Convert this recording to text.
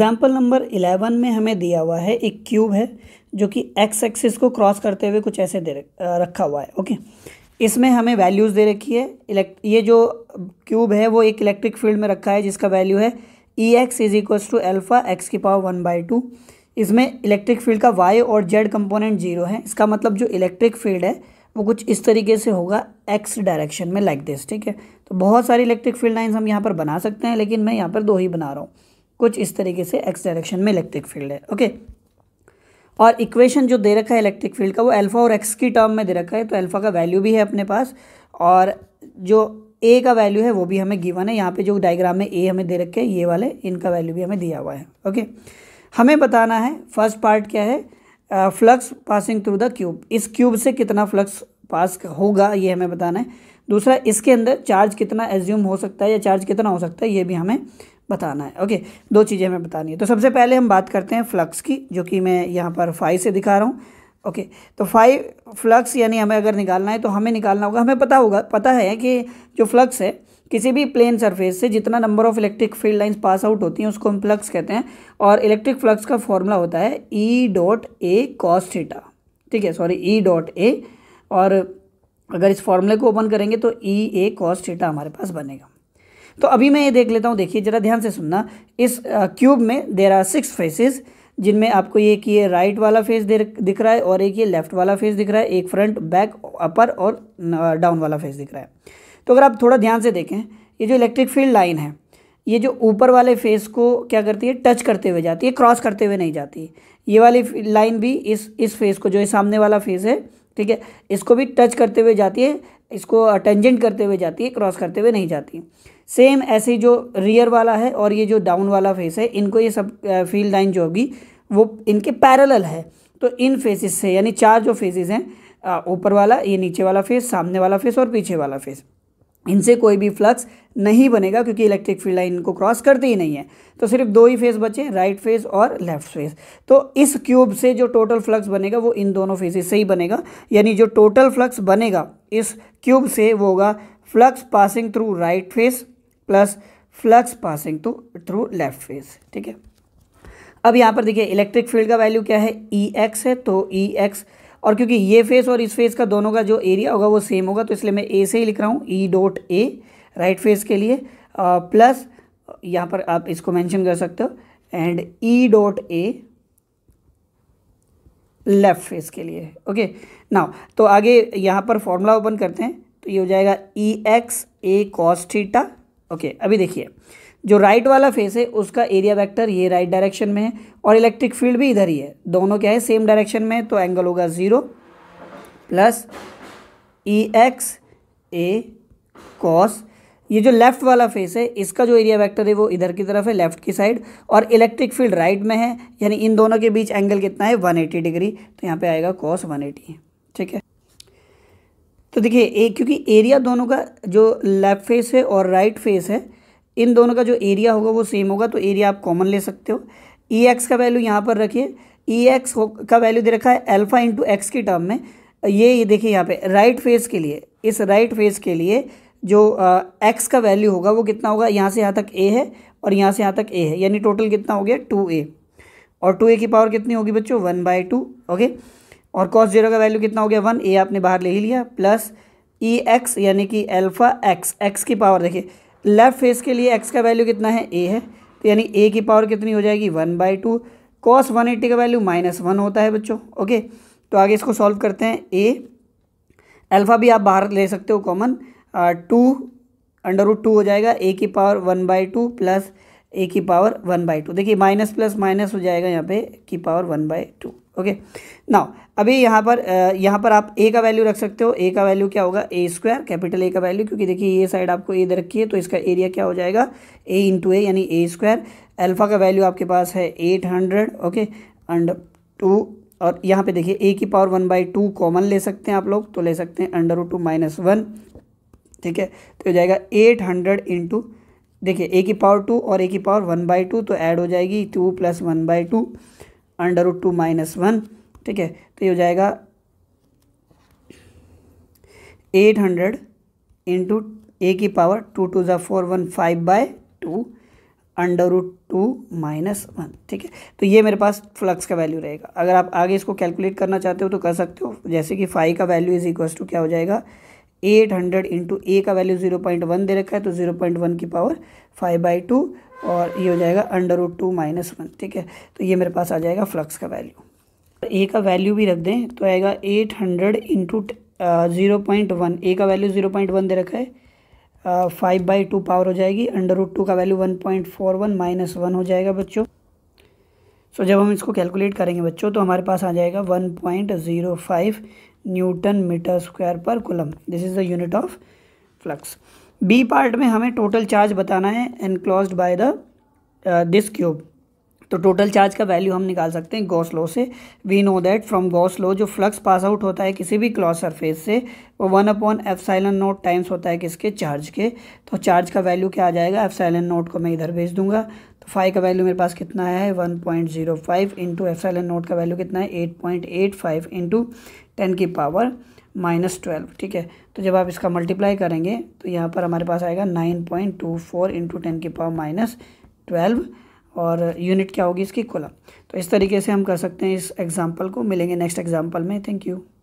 example number eleven में हमें दिया हुआ है एक क्यूब है जो कि एक्स एक्सिस को क्रॉस करते हुए कुछ ऐसे दे रखा हुआ है ओके इसमें हमें वैल्यूज़ दे रखी है इलेक्ट ये जो क्यूब है वो एक इलेक्ट्रिक फील्ड में रखा है जिसका वैल्यू है E X is equals to alpha X की पावर वन बाई टू इसमें इलेक्ट्रिक फील्ड का वाई और जेड कंपोनेंट जीरो है इसका मतलब जो इलेक्ट्रिक फील्ड है वो कुछ इस तरीके से होगा एक्स डायरेक्शन में लाइक दिस ठीक है तो बहुत सारी इलेक्ट्रिक फील्ड लाइन्स हम यहाँ पर बना सकते हैं लेकिन मैं यहाँ पर दो ही बना रहा हूँ कुछ इस तरीके से एक्स डायरेक्शन में इलेक्ट्रिक फील्ड है ओके और इक्वेशन जो दे रखा है इलेक्ट्रिक फील्ड का वो अल्फ़ा और एक्स की टर्म में दे रखा है तो अल्फ़ा का वैल्यू भी है अपने पास और जो ए का वैल्यू है वो भी हमें गिवन है यहाँ पे जो डायग्राम में ए हमें दे रखे हैं ये वाले इनका वैल्यू भी हमें दिया हुआ है ओके हमें बताना है फर्स्ट पार्ट क्या है flux passing through the cube इस क्यूब से कितना फ्लक्स पास होगा ये हमें बताना है दूसरा इसके अंदर चार्ज कितना एज्यूम हो सकता है या चार्ज कितना हो सकता है ये भी हमें बताना है ओके दो चीज़ें हमें बतानी है तो सबसे पहले हम बात करते हैं फ्लक्स की जो कि मैं यहाँ पर फाइव से दिखा रहा हूँ ओके तो फाइव फ्लक्स यानी हमें अगर निकालना है तो हमें निकालना होगा हमें पता होगा पता है कि जो फ्लक्स है किसी भी प्लेन सरफेस से जितना number of electric field lines pass out होती हैं उसको हम फ्लक्स कहते हैं और इलेक्ट्रिक फ्लक्स का फॉर्मूला होता है E dot A cos theta ठीक है सॉरी ई डॉट ए और अगर इस फॉर्मूले को ओपन करेंगे तो ई ए कॉस थीटा हमारे पास बनेगा तो अभी मैं ये देख लेता हूँ देखिए ज़रा ध्यान से सुनना इस क्यूब में देर आर सिक्स फेसेस जिनमें आपको ये कि ये राइट वाला फेस दिख रहा है और एक ये लेफ्ट वाला फेस दिख रहा है एक फ्रंट बैक अपर और डाउन वाला फेस दिख रहा है तो अगर आप थोड़ा ध्यान से देखें ये जो इलेक्ट्रिक फील्ड लाइन है ये जो ऊपर वाले फेस को क्या करती है टच करते हुए जाती है क्रॉस करते हुए नहीं जाती ये वाली लाइन भी इस इस फेस को जो है सामने वाला फेस है ठीक है इसको भी टच करते हुए जाती है इसको टेंजेंट करते हुए जाती है क्रॉस करते हुए नहीं जाती सेम ऐसे जो रियर वाला है और ये जो डाउन वाला फेस है इनको ये सब फील्ड लाइन जो होगी वो इनके पैरेलल है तो इन फेसेस से यानी चार जो फेसेस हैं ऊपर वाला ये नीचे वाला फेस सामने वाला फेस और पीछे वाला फेस इनसे कोई भी फ्लक्स नहीं बनेगा क्योंकि इलेक्ट्रिक फील्ड लाइन इनको क्रॉस करती ही नहीं है तो सिर्फ दो ही फेज बचे राइट फेज और लेफ्ट फेज तो इस क्यूब से जो टोटल फ्लक्स बनेगा वो इन दोनों फेजेस से ही बनेगा यानी जो टोटल फ्लक्स बनेगा इस क्यूब से वो होगा flux passing through right face plus flux passing to through left face ठीक है अब यहाँ पर देखिए इलेक्ट्रिक फील्ड का वैल्यू क्या है ई e एक्स है तो ई e एक्स और क्योंकि ये फेस और इस फेस का दोनों का जो एरिया होगा वो सेम होगा तो इसलिए मैं ए से ही लिख रहा हूँ E dot A right face के लिए आ, प्लस यहाँ पर आप इसको मेंशन कर सकते हो and E dot A left face के लिए ओके नाउ तो आगे यहाँ पर फॉर्मूला ओपन करते हैं तो ये हो जाएगा E X A cos theta okay अभी देखिए जो राइट वाला फेस है उसका एरिया वेक्टर ये राइट डायरेक्शन में है और इलेक्ट्रिक फील्ड भी इधर ही है दोनों क्या है सेम डायरेक्शन में है तो एंगल होगा zero plus E X A cos ये जो लेफ़्ट वाला फेस है इसका जो एरिया वेक्टर है वो इधर की तरफ है लेफ़्ट की साइड और इलेक्ट्रिक फील्ड राइट में है यानी इन दोनों के बीच एंगल कितना है 180 डिग्री तो यहाँ पे आएगा कॉस 180 ठीक है तो देखिए एक क्योंकि एरिया दोनों का जो लेफ़्ट फेस है और राइट right फेस है इन दोनों का जो एरिया होगा वो सेम होगा तो एरिया आप कॉमन ले सकते हो ई एक्स का वैल्यू यहाँ पर रखिए ई एक्स का वैल्यू दे रखा है अल्फ़ा इंटू एक्स की टर्म में ये ये देखिए यहाँ पे राइट फेस के लिए इस राइट फेस के लिए जो एक्स का वैल्यू होगा वो कितना होगा यहाँ से यहाँ तक ए है और यहाँ से यहाँ तक ए है यानी टोटल कितना हो गया टू ए और टू ए की पावर कितनी होगी बच्चों वन बाई टू ओके और कॉस जीरो का वैल्यू कितना हो गया वन ए आपने बाहर ले ही लिया प्लस ई एक्स यानी कि एल्फ़ा एक्स एक्स की पावर देखिए लेफ़्ट फेस के लिए एक्स का वैल्यू कितना है ए है तो यानी ए की पावर कितनी हो जाएगी one by two cos one eighty का वैल्यू माइनस वन होता है बच्चों ओके तो आगे इसको सॉल्व करते हैं ए अल्फ़ा भी आप बाहर ले सकते हो common two under root two हो जाएगा ए की power one by two plus A की पावर वन बाई टू देखिए माइनस प्लस माइनस हो जाएगा यहाँ पे की power one by two okay now अभी यहाँ पर यहाँ पर आप ए का वैल्यू रख सकते हो ए का वैल्यू क्या होगा ए स्क्वायर कैपिटल ए का वैल्यू क्योंकि देखिए ये साइड आपको ए दे रखी है तो इसका एरिया क्या हो जाएगा ए इंटू ए यानी ए स्क्वायर एल्फा का वैल्यू आपके पास है eight hundred okay and two और यहाँ पे देखिए ए की power one by two common ले सकते हैं आप लोग तो ले सकते हैं अंडर टू माइनस वन ठीक है तो हो जाएगा एट हंड्रेड इंटू देखिए ए की पावर टू और ए की पावर वन बाई टू तो ऐड हो जाएगी two plus one by two under root two minus one ठीक है तो ये हो जाएगा एट हंड्रेड इंटू ए की पावर टू टू ज़ा four one five by two under root two minus one ठीक है तो ये मेरे पास फ्लक्स का वैल्यू रहेगा अगर आप आगे इसको कैलकुलेट करना चाहते हो तो कर सकते हो जैसे कि फाइव का वैल्यू इज इक्वल टू क्या हो जाएगा एट हंड्रेड इंटू ए का वैल्यू जीरो पॉइंट वन दे रखा है तो जीरो पॉइंट वन की पावर फाइव बाई टू और ये हो जाएगा under root two minus one ठीक है तो ये मेरे पास आ जाएगा फ्लक्स का वैल्यू ए तो का वैल्यू भी रख दें तो आएगा eight hundred into zero point one A का वैल्यू ज़ीरो पॉइंट वन दे रखा है फाइव बाई टू पावर हो जाएगी अंडर रूट टू का value one point four one minus one हो जाएगा बच्चों सो so, जब हम इसको कैलकुलेट करेंगे बच्चों तो हमारे पास आ जाएगा one point zero five newton metre square पर coulomb this is the unit of flux B part में हमें टोटल चार्ज बताना है enclose by the this cube तो टोटल चार्ज का वैल्यू हम निकाल सकते हैं गॉस लॉ से we know that from Gauss law जो फ्लक्स पास आउट होता है किसी भी क्लॉज सरफेस से वो one upon epsilon naught times होता है किसके चार्ज के तो चार्ज का वैल्यू क्या आ जाएगा एफ साइलन नोट को मैं इधर भेज दूंगा फाइव का वैल्यू मेरे पास कितना है one point zero five into epsilon naught का वैल्यू कितना है eight point eight five into ten की पावर माइनस ट्वेल्व ठीक है तो जब आप इसका मल्टीप्लाई करेंगे तो यहाँ पर हमारे पास आएगा nine point two four into ten की पावर माइनस ट्वेल्व और यूनिट क्या होगी इसकी कोलम तो इस तरीके से हम कर सकते हैं इस एग्जाम्पल को मिलेंगे नेक्स्ट एग्जाम्पल में थैंक यू